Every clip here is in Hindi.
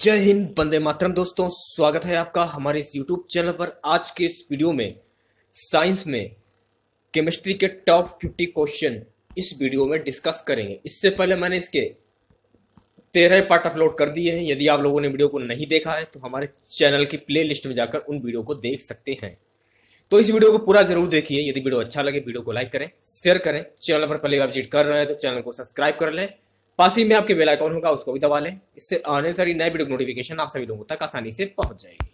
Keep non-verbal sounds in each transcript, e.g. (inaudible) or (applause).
जय हिंद बंदे मातरम दोस्तों स्वागत है आपका हमारे इस यूट्यूब चैनल पर आज के इस वीडियो में साइंस में केमिस्ट्री के टॉप फिफ्टी क्वेश्चन इस वीडियो में डिस्कस करेंगे इससे पहले मैंने इसके तेरह पार्ट अपलोड कर दिए हैं यदि आप लोगों ने वीडियो को नहीं देखा है तो हमारे चैनल की प्ले लिस्ट में जाकर उन वीडियो को देख सकते हैं तो इस वीडियो को पूरा जरूर देखिए यदि वीडियो अच्छा लगे वीडियो को लाइक करें शेयर करें चैनल पर पहले आप विजिट कर रहे हैं तो चैनल को सब्सक्राइब कर लें पास ही में आपके बेल आइकॉन होगा उसको भी दबा लें इससे आने सारी नए वीडियो नोटिफिकेशन आप सभी लोगों तक आसानी से पहुंच जाएगी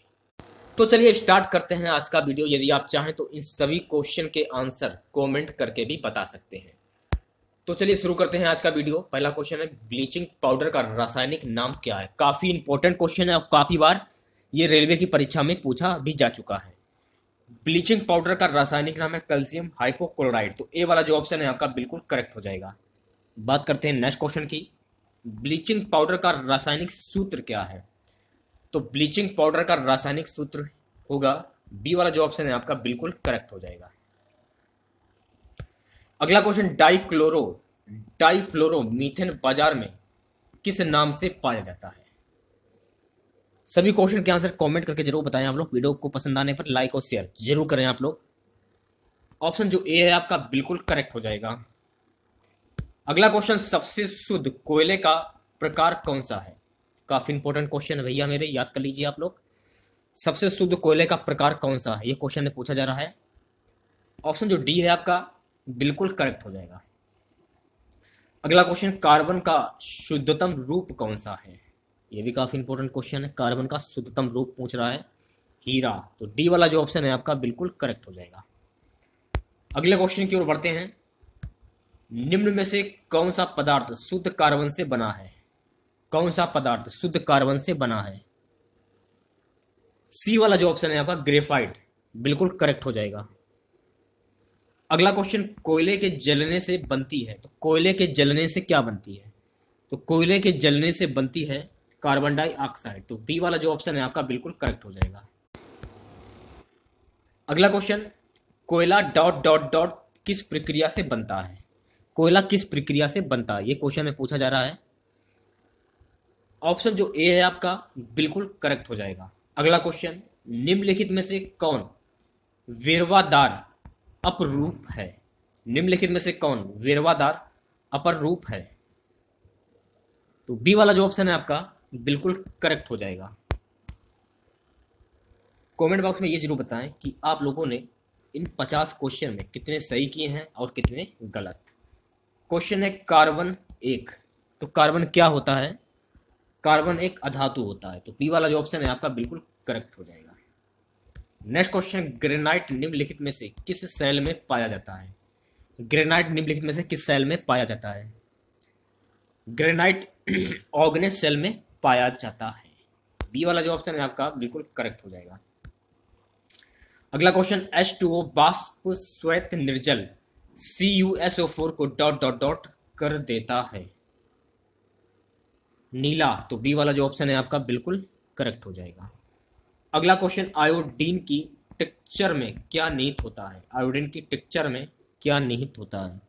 तो चलिए स्टार्ट करते हैं आज का वीडियो यदि आप चाहें तो इन सभी क्वेश्चन के आंसर कमेंट करके भी बता सकते हैं तो चलिए शुरू करते हैं आज का वीडियो पहला क्वेश्चन है ब्लीचिंग पाउडर का रासायनिक नाम क्या है काफी इंपॉर्टेंट क्वेश्चन है और काफी बार ये रेलवे की परीक्षा में पूछा भी जा चुका है ब्लीचिंग पाउडर का रासायनिक नाम है कैल्शियम हाइपोक्लोराइड तो ए वाला जो ऑप्शन है आपका बिल्कुल करेक्ट हो जाएगा बात करते हैं नेक्स्ट क्वेश्चन की ब्लीचिंग पाउडर का रासायनिक सूत्र क्या है तो ब्लीचिंग पाउडर का रासायनिक सूत्र होगा बी वाला जो ऑप्शन है आपका बिल्कुल करेक्ट हो जाएगा अगला क्वेश्चन डाइक्लोरो डाइफ्लोरो मीथेन बाजार में किस नाम से पाया जाता है सभी क्वेश्चन के आंसर कमेंट करके जरूर बताएं आप लोग वीडियो को पसंद आने पर लाइक और शेयर जरूर करें आप लोग ऑप्शन जो ए है आपका बिल्कुल करेक्ट हो जाएगा अगला क्वेश्चन सबसे शुद्ध कोयले का प्रकार कौन सा है काफी इंपॉर्टेंट क्वेश्चन है भैया मेरे याद कर लीजिए आप लोग सबसे शुद्ध कोयले का प्रकार कौन सा है ये क्वेश्चन पूछा जा रहा है ऑप्शन जो डी है आपका बिल्कुल करेक्ट हो जाएगा अगला क्वेश्चन कार्बन का शुद्धतम रूप कौन सा है ये भी काफी इंपॉर्टेंट क्वेश्चन है कार्बन का शुद्धतम रूप पूछ रहा है हीरा तो डी वाला जो ऑप्शन है आपका बिल्कुल करेक्ट हो जाएगा अगले क्वेश्चन की ओर बढ़ते हैं निम्न में से कौन सा पदार्थ शुद्ध कार्बन से बना है कौन सा पदार्थ शुद्ध कार्बन से बना है सी वाला जो ऑप्शन है आपका ग्रेफाइट बिल्कुल करेक्ट हो जाएगा अगला क्वेश्चन कोयले के जलने से बनती है तो कोयले के जलने से क्या बनती है तो कोयले के जलने से बनती है कार्बन डाइऑक्साइड तो बी वाला जो ऑप्शन है आपका बिल्कुल करेक्ट हो जाएगा अगला क्वेश्चन कोयला डॉट डॉट डॉट किस प्रक्रिया से बनता है कोयला किस प्रक्रिया से बनता है ये क्वेश्चन में पूछा जा रहा है ऑप्शन जो ए है आपका बिल्कुल करेक्ट हो जाएगा अगला क्वेश्चन निम्नलिखित में से कौन वेरवादार अपरूप है निम्नलिखित में से कौन वेरवादार अपर रूप है तो बी वाला जो ऑप्शन है आपका बिल्कुल करेक्ट हो जाएगा कमेंट बॉक्स में ये जरूर बताएं कि आप लोगों ने इन 50 क्वेश्चन में कितने सही किए हैं और कितने गलत क्वेश्चन है कार्बन एक तो कार्बन क्या होता है कार्बन एक अधातु होता है तो पी वाला जो ऑप्शन है आपका बिल्कुल करेक्ट हो जाएगा नेक्स्ट क्वेश्चन ग्रेनाइट निम्नलिखित में से किस सेल में पाया जाता है ग्रेनाइट निम्नलिखित में से किस सेल में पाया जाता है ग्रेनाइट ऑर्गेनिक सेल में पाया जाता है बी वाला जो ऑप्शन है आपका बिल्कुल करेक्ट हो जाएगा अगला क्वेश्चन एच टू ओ बाष्प श्वेत निर्जल C U S O four को डॉट डॉट डॉट कर देता है नीला तो बी वाला जो ऑप्शन है आपका बिल्कुल करेक्ट हो जाएगा अगला क्वेश्चन आयोडीन की टिक्चर में क्या निहित होता है आयोडीन की टिक्चर में क्या निहित होता है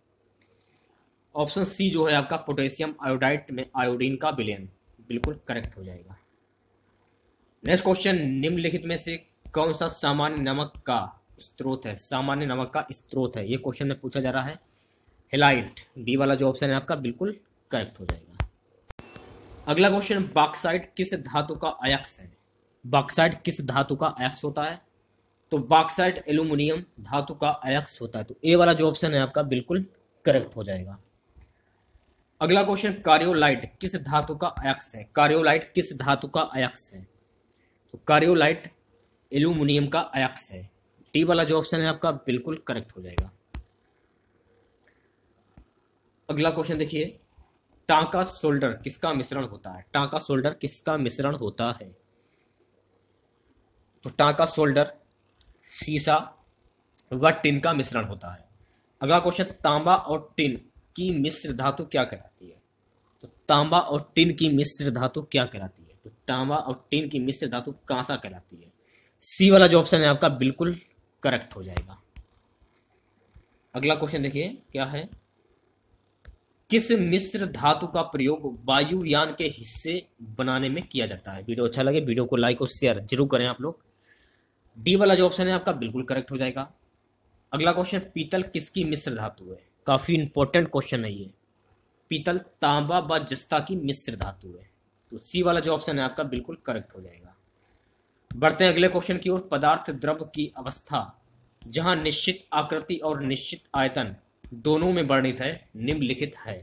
ऑप्शन सी जो है आपका पोटेशियम आयोडाइड में आयोडीन का विलयन बिल्कुल करेक्ट हो जाएगा नेक्स्ट क्वेश्चन निम्नलिखित में से कौन सा सामान्य नमक का स्त्रोत है सामान्य नमक का स्त्रोत है ये क्वेश्चन में पूछा जा रहा है हेलाइट बी वाला जो ऑप्शन है आपका बिल्कुल करेक्ट हो जाएगा अगला क्वेश्चन बाक्साइट किस धातु का अयक्स है बाक्साइड किस धातु का अयक्स होता है तो बाक्साइट एल्यूमिनियम धातु का अयक्स होता है तो ए वाला जो ऑप्शन है आपका बिल्कुल करेक्ट हो जाएगा अगला क्वेश्चन कार्योलाइट किस धातु का अयक्स है कार्योलाइट किस धातु का अयक्स है तो कार्योलाइट एल्यूमिनियम का अयक्स है टी वाला जो ऑप्शन है आपका बिल्कुल करेक्ट हो जाएगा अगला क्वेश्चन देखिए टांका सोल्डर किसका मिश्रण होता है टांका सोल्डर किसका मिश्रण होता है तो टांका सोल्डर सीसा व टिन का मिश्रण होता है अगला क्वेश्चन तांबा और टिन की मिश्र धातु क्या कहलाती है तो तांबा और टिन की मिश्र धातु क्या कहलाती है तो तांबा और टिन की मिश्र धातु कांसा कहलाती है सी वाला जो ऑप्शन है आपका बिल्कुल करेक्ट हो जाएगा अगला क्वेश्चन देखिए क्या है किस मिश्र धातु का प्रयोग वायुयान के हिस्से बनाने में किया जाता है वीडियो अच्छा लगे वीडियो को लाइक और शेयर जरूर करें आप लोग डी वाला जो ऑप्शन है आपका बिल्कुल करेक्ट हो जाएगा अगला क्वेश्चन पीतल किसकी मिश्र धातु है काफी इंपॉर्टेंट क्वेश्चन है ये पीतल तांबा व जस्ता की मिश्र धातु है तो सी वाला जो ऑप्शन है आपका बिल्कुल करेक्ट हो जाएगा बढ़ते हैं अगले क्वेश्चन की ओर पदार्थ द्रव की अवस्था जहां निश्चित आकृति और निश्चित आयतन दोनों में वर्णित है निम्नलिखित है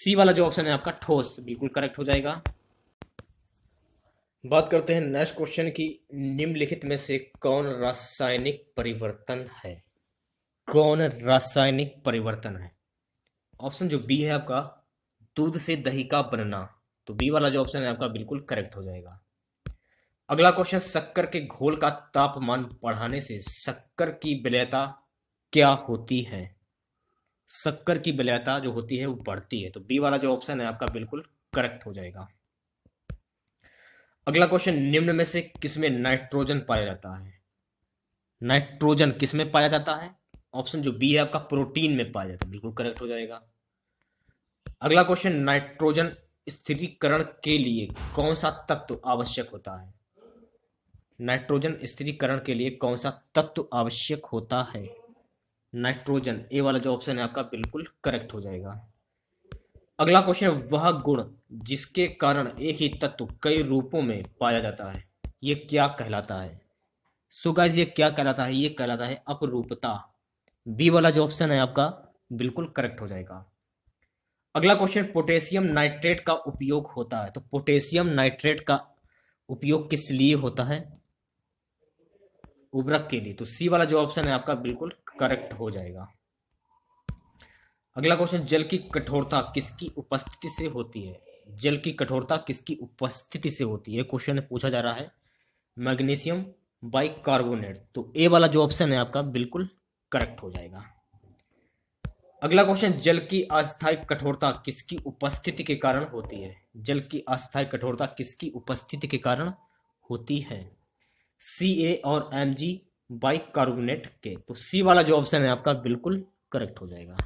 सी वाला जो ऑप्शन है आपका ठोस बिल्कुल करेक्ट हो जाएगा बात करते हैं नेक्स्ट क्वेश्चन की निम्नलिखित में से कौन रासायनिक परिवर्तन है कौन रासायनिक परिवर्तन है ऑप्शन जो बी है आपका दूध से दही का बनना तो बी वाला जो ऑप्शन है आपका बिल्कुल करेक्ट हो जाएगा अगला क्वेश्चन शक्कर के घोल का तापमान बढ़ाने से शक्कर की विलयता क्या होती है शक्कर की विलयता जो होती है वो बढ़ती है तो बी वाला जो ऑप्शन है आपका बिल्कुल करेक्ट हो जाएगा अगला क्वेश्चन निम्न में से किसमें नाइट्रोजन पाया जाता है नाइट्रोजन किसमें पाया जाता है ऑप्शन जो बी है आपका प्रोटीन में पाया जाता है बिल्कुल करेक्ट हो जाएगा अगला क्वेश्चन नाइट्रोजन स्थिरीकरण के लिए कौन सा तत्व आवश्यक होता है नाइट्रोजन स्थिरीकरण के लिए कौन सा तत्व आवश्यक होता है नाइट्रोजन ए वाला जो ऑप्शन है आपका बिल्कुल करेक्ट हो जाएगा अगला क्वेश्चन वह गुण जिसके कारण एक ही तत्व कई रूपों में पाया जाता है ये क्या कहलाता है सो so गाइज ये क्या कहलाता है ये कहलाता है अपरूपता बी वाला जो ऑप्शन है आपका बिल्कुल करेक्ट हो जाएगा अगला क्वेश्चन पोटेशियम नाइट्रेट का उपयोग होता है तो पोटेशियम नाइट्रेट का उपयोग किस लिए होता है उर्वरक के लिए तो सी वाला जो ऑप्शन है आपका बिल्कुल करेक्ट हो जाएगा अगला क्वेश्चन जल की कठोरता किसकी उपस्थिति से होती है जल की कठोरता किसकी उपस्थिति से होती है क्वेश्चन पूछा जा रहा है मैग्नीशियम बाई कार्बोनेट तो ए वाला जो ऑप्शन है आपका बिल्कुल करेक्ट हो जाएगा अगला क्वेश्चन जल की अस्थायी कठोरता किसकी उपस्थिति के कारण होती है जल की अस्थायी कठोरता किसकी उपस्थिति के कारण होती है सी ए और एम जी बाई कार्बोनेट के तो सी वाला जो ऑप्शन है आपका बिल्कुल करेक्ट हो जाएगा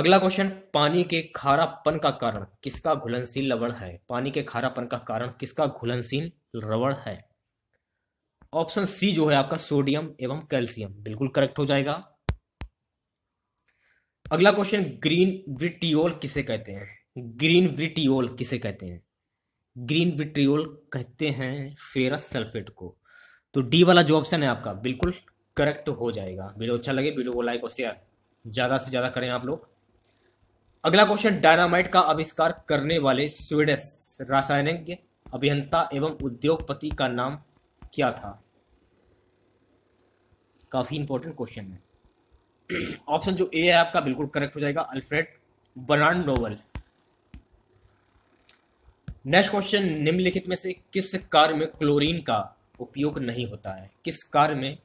अगला क्वेश्चन पानी के खारापन का कारण किसका घुलनशील लवण है पानी के खारापन का कारण किसका घुलनशील लवण है ऑप्शन सी जो है आपका सोडियम एवं कैल्शियम बिल्कुल करेक्ट हो जाएगा अगला क्वेश्चन ग्रीन विटियोल किसे कहते हैं ग्रीन विटियोल किसे कहते हैं ग्रीन विट्रियोल कहते हैं फेरस सल्फेट को तो डी वाला जो ऑप्शन है आपका बिल्कुल करेक्ट हो जाएगा वीडियो अच्छा लगे वीडियो को लाइक और शेयर ज़्यादा से ज़्यादा करें आप लोग अगला क्वेश्चन डायनामाइट का आविष्कार करने वाले स्वीडस रासायनिक अभियंता एवं उद्योगपति का नाम क्या था काफ़ी इंपॉर्टेंट क्वेश्चन है ऑप्शन (clears throat) जो ए है आपका बिल्कुल करेक्ट हो जाएगा Alfred Bernhard Nobel next question निम्नलिखित में से किस कार्य में क्लोरीन का उपयोग नहीं होता है किस कार्य में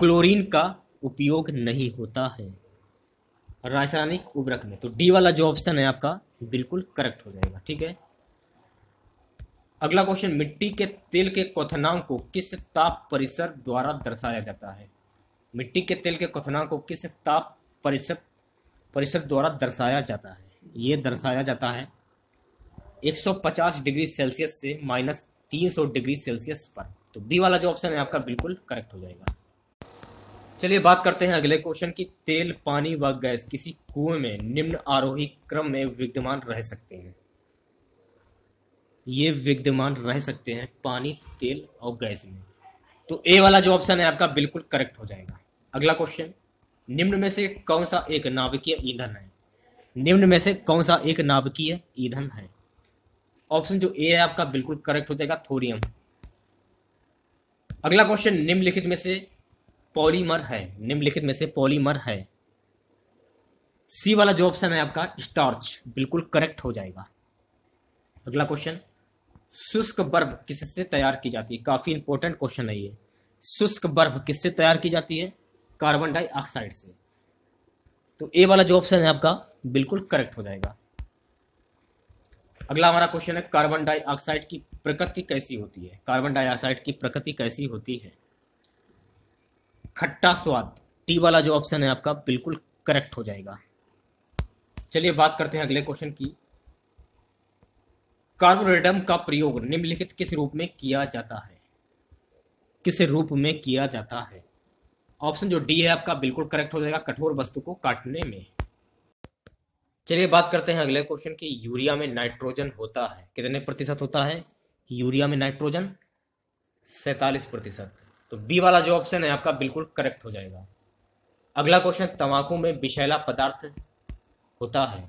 क्लोरीन का उपयोग नहीं होता है रासायनिक उर्वरक में तो डी वाला जो ऑप्शन है आपका बिल्कुल करेक्ट हो जाएगा ठीक है अगला क्वेश्चन मिट्टी के तेल के क्वथनांक को किस ताप परिसर द्वारा दर्शाया जाता है मिट्टी के तेल के क्वथनांक को किस ताप परिसर परिसर द्वारा दर्शाया जाता है ये दर्शाया जाता है 150 डिग्री सेल्सियस से माइनस तीन डिग्री सेल्सियस पर तो बी वाला जो ऑप्शन है आपका बिल्कुल करेक्ट हो जाएगा चलिए बात करते हैं अगले क्वेश्चन की तेल पानी व गैस किसी कुएं में निम्न आरोही क्रम में विद्यमान रह सकते हैं ये विद्यमान रह सकते हैं पानी तेल और गैस में तो ए वाला जो ऑप्शन है आपका बिल्कुल करेक्ट हो जाएगा अगला क्वेश्चन निम्न में से कौन सा एक नाभिकीय ईंधन है निम्न में से कौन सा एक नाभिकीय ईंधन है ऑप्शन जो ए है आपका बिल्कुल करेक्ट हो जाएगा थोरियम अगला क्वेश्चन निम्नलिखित में से पॉलीमर है निम्नलिखित में से पॉलीमर है सी वाला जो ऑप्शन है आपका स्टार्च बिल्कुल करेक्ट हो जाएगा अगला क्वेश्चन शुष्क बर्फ किससे तैयार की जाती है काफी इंपॉर्टेंट क्वेश्चन है ये शुष्क बर्फ किससे तैयार की जाती है कार्बन डाइऑक्साइड से तो ए वाला जो ऑप्शन है आपका बिल्कुल करेक्ट हो जाएगा अगला हमारा क्वेश्चन है कार्बन डाइऑक्साइड की प्रकृति कैसी होती है कार्बन डाइऑक्साइड की प्रकृति कैसी होती है खट्टा स्वाद टी वाला जो ऑप्शन है आपका बिल्कुल करेक्ट हो जाएगा चलिए बात करते हैं अगले क्वेश्चन की कार्बोरेडम का प्रयोग निम्नलिखित किस रूप में किया जाता है किस रूप में किया जाता है ऑप्शन जो डी है आपका बिल्कुल करेक्ट हो जाएगा कठोर वस्तु को काटने में चलिए बात करते हैं अगले क्वेश्चन की यूरिया में नाइट्रोजन होता है कितने प्रतिशत होता है यूरिया में नाइट्रोजन सैतालीस प्रतिशत तो बी वाला जो ऑप्शन है आपका बिल्कुल करेक्ट हो जाएगा अगला क्वेश्चन तंबाकू में विषैला पदार्थ होता है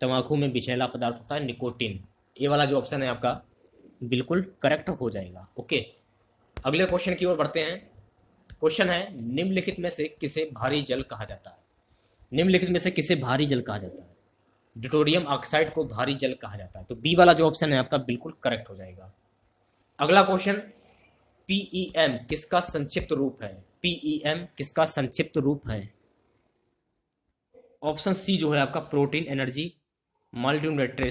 तंबाकू में विषैला पदार्थ होता है निकोटिन ये वाला जो ऑप्शन है आपका बिल्कुल करेक्ट हो जाएगा ओके अगले क्वेश्चन की ओर बढ़ते हैं क्वेश्चन है निम्नलिखित में से किसे भारी जल कहा जाता है निम्नलिखित में से किसे भारी जल कहा जाता है डिटोरियम ऑक्साइड को भारी जल कहा जाता है तो बी वाला जो ऑप्शन है आपका बिल्कुल करेक्ट हो जाएगा अगला क्वेश्चन पीईएम e किसका संक्षिप्त रूप है पीईएम e किसका संक्षिप्त रूप है ऑप्शन सी जो है आपका प्रोटीन एनर्जी मल्टी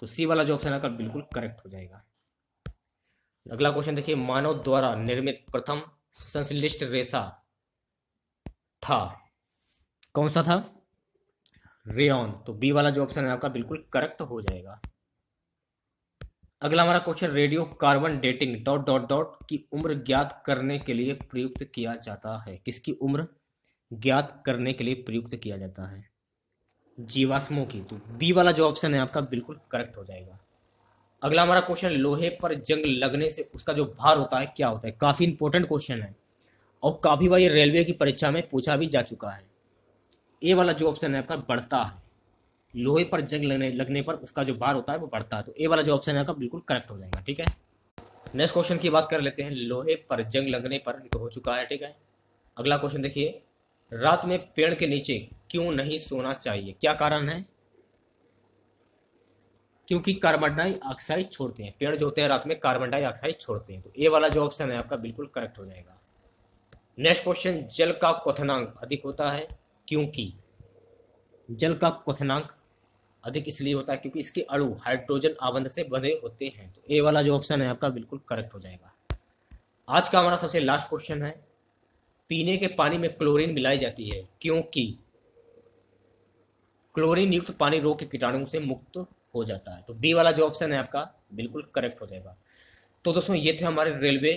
तो सी वाला जो ऑप्शन है आपका बिल्कुल करेक्ट हो जाएगा अगला क्वेश्चन देखिए मानव द्वारा निर्मित प्रथम संश्लिष्ट रेशा था कौन सा था रेन तो बी वाला जो ऑप्शन है आपका बिल्कुल करेक्ट हो जाएगा अगला हमारा question radio carbon dating dot dot dot की उम्र ज्ञात करने के लिए प्रयुक्त किया जाता है किसकी उम्र ज्ञात करने के लिए प्रयुक्त किया जाता है जीवाश्मों की तो बी वाला जो ऑप्शन है आपका बिल्कुल करेक्ट हो जाएगा अगला हमारा क्वेश्चन लोहे पर जंग लगने से उसका जो भार होता है क्या होता है काफी इंपॉर्टेंट क्वेश्चन है और काफी बार ये रेलवे की परीक्षा में पूछा भी जा चुका है ए वाला जो ऑप्शन है आपका बढ़ता है लोहे पर जंग लगने लगने पर उसका जो बार होता है वो बढ़ता है तो ए वाला जो ऑप्शन है आपका बिल्कुल करेक्ट हो जाएगा ठीक है नेक्स्ट क्वेश्चन की बात कर लेते हैं लोहे पर जंग लगने पर तो हो चुका है ठीक है अगला क्वेश्चन देखिए रात में पेड़ के नीचे क्यों नहीं सोना चाहिए क्या कारण है क्योंकि कार्बन डाइऑक्साइड छोड़ते हैं पेड़ जो होते हैं रात में कार्बन डाइऑक्साइड छोड़ते हैं तो ए वाला जो ऑप्शन है आपका बिल्कुल करेक्ट हो जाएगा नेक्स्ट क्वेश्चन जल का क्वनांक अधिक होता है क्योंकि जल का क्वथनांक अधिक इसलिए होता है क्योंकि इसके अणु हाइड्रोजन आबंध से बंधे होते हैं तो ए वाला जो ऑप्शन है आपका बिल्कुल करेक्ट हो जाएगा आज का हमारा सबसे लास्ट क्वेश्चन है पीने के पानी में क्लोरीन मिलाई जाती है क्योंकि क्लोरीन युक्त पानी रोग के कीटाणुओं से मुक्त हो जाता है तो बी वाला जो ऑप्शन है आपका बिल्कुल करेक्ट हो जाएगा तो दोस्तों ये थे हमारे रेलवे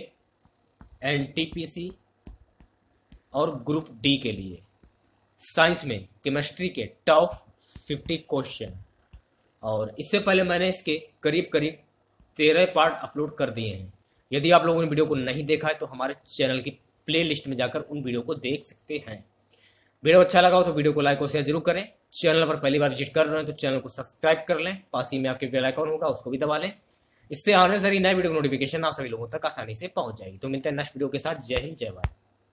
एनटीपीसी और ग्रुप डी के लिए साइंस में केमिस्ट्री के टॉप फिफ्टी क्वेश्चन और इससे पहले मैंने इसके करीब करीब तेरह पार्ट अपलोड कर दिए हैं यदि आप लोगों ने वीडियो को नहीं देखा है तो हमारे चैनल की प्लेलिस्ट में जाकर उन वीडियो को देख सकते हैं वीडियो अच्छा लगा हो तो वीडियो को लाइक और शेयर जरूर करें चैनल पर पहली बार विजिट कर रहे हैं तो चैनल को सब्सक्राइब कर लें पास ही में आपके बेल आइकॉन होगा उसको भी दबा लें इससे आने सारी नए वीडियो की नोटिफिकेशन आप सभी लोगों तक आसानी से पहुंच जाएगी तो मिलते हैं नेक्स्ट वीडियो के साथ जय हिंद जय भारत